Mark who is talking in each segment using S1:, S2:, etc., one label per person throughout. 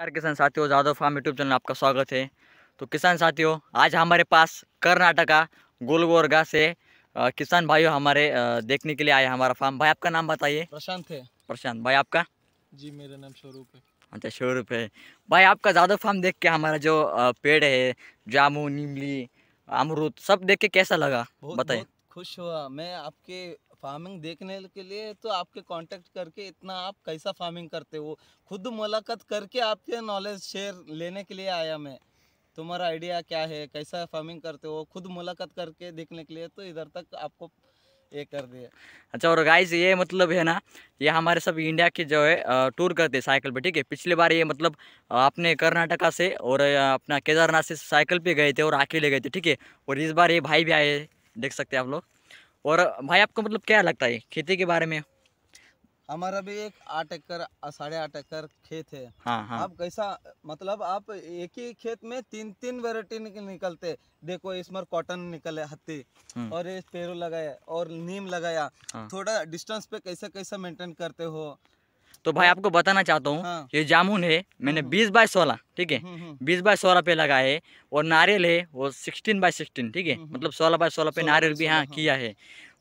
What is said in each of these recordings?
S1: यार किसान साथियों जादव फार्म यूट्यूब चैनल आपका स्वागत है तो किसान साथियों आज हमारे पास कर्नाटका गुलबोर्गा से आ, किसान भाइयों हमारे आ, देखने के लिए आए हमारा फार्म भाई आपका नाम बताइए प्रशांत है प्रशांत भाई आपका
S2: जी मेरा नाम स्वरूप है
S1: अच्छा स्वरूप है भाई आपका जादव फार्म देख के हमारा जो पेड़ है जामुन इमली अमरूद सब देख के कैसा लगा बताइए
S2: खुश हुआ मैं आपके फार्मिंग देखने के लिए तो आपके कांटेक्ट करके इतना आप कैसा फार्मिंग करते हो खुद मुलाकात करके आपके नॉलेज शेयर लेने के लिए आया मैं तुम्हारा आइडिया क्या है कैसा फार्मिंग करते हो खुद मुलाकात करके देखने के लिए तो इधर तक आपको ये कर दिया
S1: अच्छा और गाइस ये मतलब है ना ये हमारे सब इंडिया के जो है टूर करते साइकिल पे ठीक है पिछली बार ये मतलब आपने कर्नाटका से और अपना केदारनाथ से साइकिल पे गए थे और आके ले गए थे ठीक है और इस बार ये भाई भी आए देख सकते हैं आप लोग और भाई आपको मतलब क्या लगता है खेती के बारे में
S2: हमारा भी एक आठ एकड़ साढ़े आठ एकड़ खेत है हाँ, हाँ. आप कैसा मतलब आप एक ही खेत में तीन तीन वेराइटी निकलते देखो इसमें कॉटन निकले हत्ती हम्म। और ये पेरू लगाया और नीम लगाया हाँ. थोड़ा डिस्टेंस पे कैसे कैसे मेंटेन करते हो
S1: तो भाई हाँ। आपको बताना चाहता हूँ हाँ। ये जामुन है मैंने हम्म। बीस बाय सोलह ठीक है हम्म, हम्म। बीस बाय सोलह पे लगा है और नारियल है वो सिक्सटीन बाय सिक्सटीन ठीक है मतलब सोलह बाय सोलह पे नारियल भी हाँ किया हाँ। है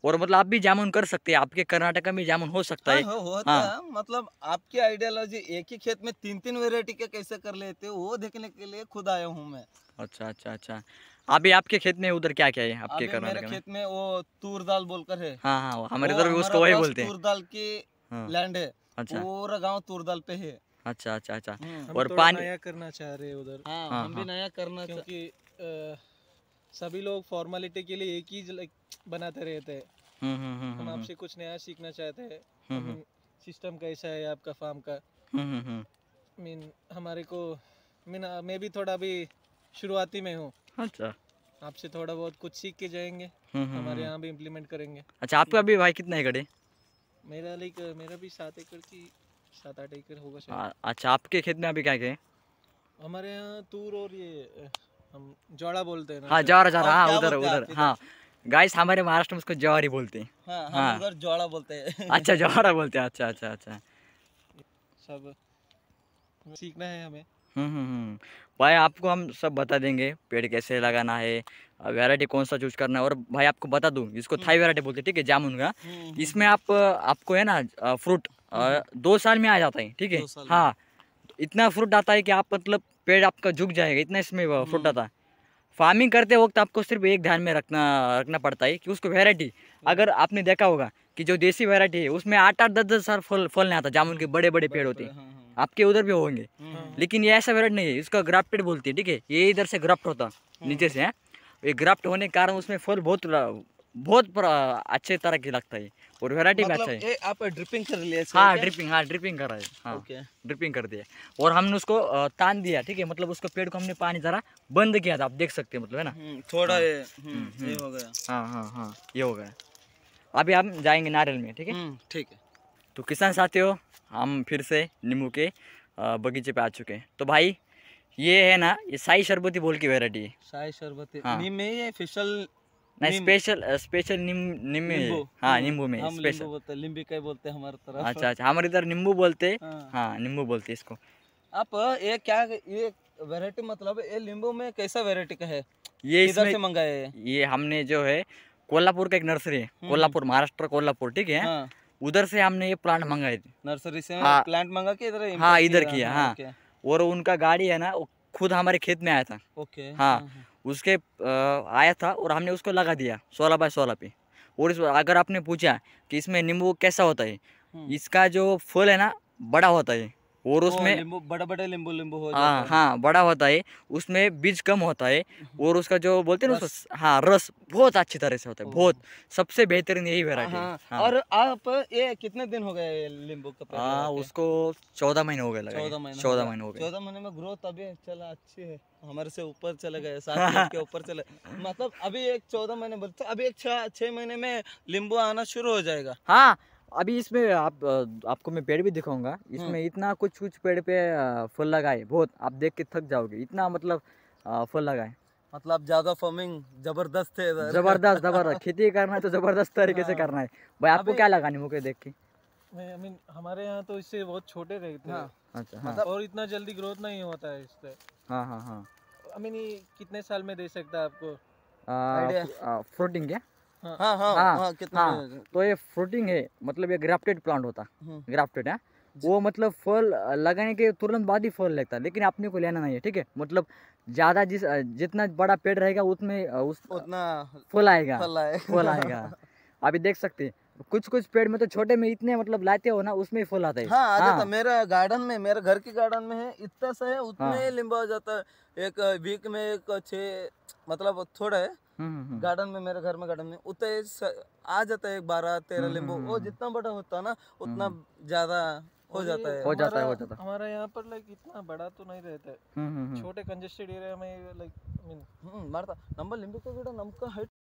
S1: और मतलब आप भी जामुन कर सकते हैं आपके कर्नाटका में जामुन हो सकता हाँ, है हो, होता हाँ।
S2: मतलब आपकी आइडियोलॉजी एक ही खेत में तीन तीन वेरायटी के कैसे कर लेते हो वो देखने के लिए खुद आया हूँ मैं
S1: अच्छा अच्छा अच्छा अभी आपके खेत में उधर क्या क्या है आपके कर्नाटक में खेत
S2: में वो तूर दाल बोलकर है हाँ हाँ हमारे उधर उसको वही बोलते हैं तूर दाल की
S1: लैंड है अच्छा
S2: पूरा गांव तुरदल पे है
S1: अच्छा अच्छा अच्छा हम्म। और पानी नया
S2: करना चाह रहे उधर हाँ, हाँ, हम भी हाँ। नया करना क्योंकि सभी लोग फॉर्मेलिटी के लिए एक ही बनाते रहते हैं हम्म, हम्म, हम आपसे कुछ नया सीखना चाहते हैं सिस्टम कैसा है आपका फार्म का मीन हमारे को मीन मैं भी थोड़ा भी शुरुआती में हूँ अच्छा आपसे थोड़ा बहुत कुछ सीख के जाएंगे हमारे यहाँ भी इम्प्लीमेंट करेंगे
S1: अच्छा आपका भी भाई कितना है गड़े
S2: मेरा लाइक मेरा भी सात एकड़ की सात आठ एकड़ होगा शायद
S1: अच्छा आपके खेत में अभी क्या क्या
S2: हमारे यहाँ तूर और ये हम जोड़ा बोलते हैं हाँ जोड़ा जोड़ा हाँ उधर उधर हाँ
S1: गाइस हमारे महाराष्ट्र में उसको जौहरी बोलते हैं हाँ, हाँ, हाँ। जौड़ा बोलते हैं अच्छा जोड़ा बोलते हैं अच्छा अच्छा अच्छा
S2: सब सीखना है हमें
S1: हम्म, हम्म, हम्म भाई आपको हम सब बता देंगे पेड़ कैसे लगाना है वेराइटी कौन सा चूज करना है और भाई आपको बता दूँ जिसको थाई वेराइटी बोलते हैं ठीक है जामुन का हम्म, इसमें आप आपको है ना फ्रूट दो साल में आ जाता है ठीक है हाँ इतना फ्रूट आता है कि आप मतलब पेड़ आपका झुक जाएगा इतना इसमें फ्रूट आता है फार्मिंग करते वक्त आपको सिर्फ एक ध्यान में रखना रखना पड़ता है कि उसको वेराइटी अगर आपने देखा होगा कि जो देसी वेराइटी है उसमें आठ आठ दस दस साल फल फल नहीं आता जामुन के बड़े बड़े पेड़ होते हैं आपके उधर भी होंगे हम्म। लेकिन ये ऐसा वेराइट नहीं है इसका ग्राफ्टेड बोलती है ठीक है ये इधर से ग्राफ्ट होता हम्म। नीचे से है हाँ? ये ग्राफ्ट होने के कारण उसमें फल बहुत बहुत अच्छे तरह की लगता है और वेराइटी मतलब अच्छा है आप ड्रिपिंग कर लिया हाँ ड्रिपिंग हाँ ड्रिपिंग करा है हाँ okay. ड्रिपिंग कर दिया और हमने उसको तान दिया ठीक है मतलब उसको पेड़ को हमने पानी जरा बंद किया था आप देख सकते हैं मतलब है ना हम्म, थोड़ा हाँ,
S2: ये, ये हो गया
S1: हाँ हाँ हाँ ये हो गया अभी हम जाएंगे नारियल में ठीक है ठीक है तो किसान साथियों हम फिर से नींबू के बगीचे पे आ चुके हैं तो भाई ये है ना ये साई शरबती बोल की वेराइटी है
S2: साई शरबती हाँ। नीम में ये
S1: स्पेशल नहीं स्पेशल स्पेशल निम निम में हाँ नींबू में स्पेशल
S2: बोलते हमारे तरफ अच्छा अच्छा हमारे
S1: इधर नींबू बोलते हाँ, हाँ नींबू बोलते इसको
S2: आप ये क्या ये वेराइटी मतलब ये नींबू में कैसा वेराइटी का है
S1: ये इधर से मंगाए ये हमने जो है कोल्हापुर का एक नर्सरी है हम्म। कोल्हापुर महाराष्ट्र कोल्हापुर ठीक है हाँ। उधर से हमने ये प्लांट मंगाए थे नर्सरी से हाँ, प्लांट
S2: मंगा के इधर हाँ इधर किया हाँ
S1: और उनका गाड़ी है ना वो खुद हमारे खेत में आया था
S2: ओके हाँ, हाँ,
S1: हाँ उसके आया था और हमने उसको लगा दिया सोलह बाय सोलह पे और इस अगर आपने पूछा कि इसमें नींबू कैसा होता है हम्म। इसका जो फल है ना बड़ा होता है और उसमें
S2: बड़ा बड़ा लिंबू लिंबू हाँ हाँ
S1: बड़ा होता है उसमें बीज कम होता है हम्म। और उसका जो बोलते हैं ना हाँ रस बहुत अच्छी तरह से होता है बहुत सबसे बेहतरीन यही वेरायटी हाँ, हाँ। और
S2: आप ये कितने दिन हो गए लिंबू
S1: का हाँ उसको चौदह महीने हो गए चौदह महीने चौदह महीने हो गए चौदह
S2: महीने में ग्रोथ अभी चला अच्छी है हमारे से ऊपर चले गए के ऊपर चले मतलब अभी एक चौदह महीने अभी एक छह महीने में लिंबू आना शुरू हो जाएगा
S1: हाँ अभी इसमें आप आपको मैं पेड़ भी दिखाऊंगा इसमें हम्म। इतना कुछ कुछ पेड़ पे फल लगाए बहुत आप देख के थक जाओगे इतना मतलब फल लगाए
S2: मतलब ज्यादा फार्मिंग जबरदस्त है जबरदस्त
S1: जबरदस्त खेती करना है तो जबरदस्त तरीके से हाँ। करना है भाई आपको क्या लगानी मुझे देख के
S2: आई मीन हमारे यहाँ तो इससे बहुत छोटे रहते हैं हाँ, अच्छा हाँ। मतलब और इतना जल्दी ग्रोथ नहीं होता है इससे हाँ हाँ हाँ आई मीन कितने साल में दे सकता है आपको
S1: आ, आ, फ्लोटिंग क्या हाँ हाँ हाँ, कितना हाँ, हाँ, हाँ। तो ये फ्रूटिंग है मतलब ये ग्राफ्टेड प्लांट होता ग्राफ्टेड हम्म। है हाँ। वो मतलब फल लगाने के तुरंत बाद ही फल लगता है लेकिन अपने को लेना नहीं है ठीक है मतलब ज्यादा जिस जितना बड़ा पेड़ रहेगा उसमें उस
S2: उतना फल आएगा फल आएगा, फल आएगा।
S1: अभी देख सकते हैं कुछ कुछ पेड़ में तो छोटे में इतने मतलब लाते हो ना उसमें फूल आता है हाँ, तो हाँ।
S2: मेरा गार्डन में मेरे घर के गार्डन में है इतना सा है उतना हाँ। ही लिम्बा हो जाता है एक वीक में एक छः मतलब थोड़ा है हम्म, हम्म, हम्म। गार्डन में मेरे घर में गार्डन में उतना आ जाता है बारह तेरह लिंबू वो जितना बड़ा होता है ना उतना ज्यादा हो जाता है हो जाता है हो जाता है हमारा यहाँ पर लाइक इतना बड़ा तो नहीं रहता है छोटे कंजेस्टेड एरिया में लाइक मीन मारता नंबर लिंबू का ಗಿಡ
S1: ನಮ್ಕ हाइट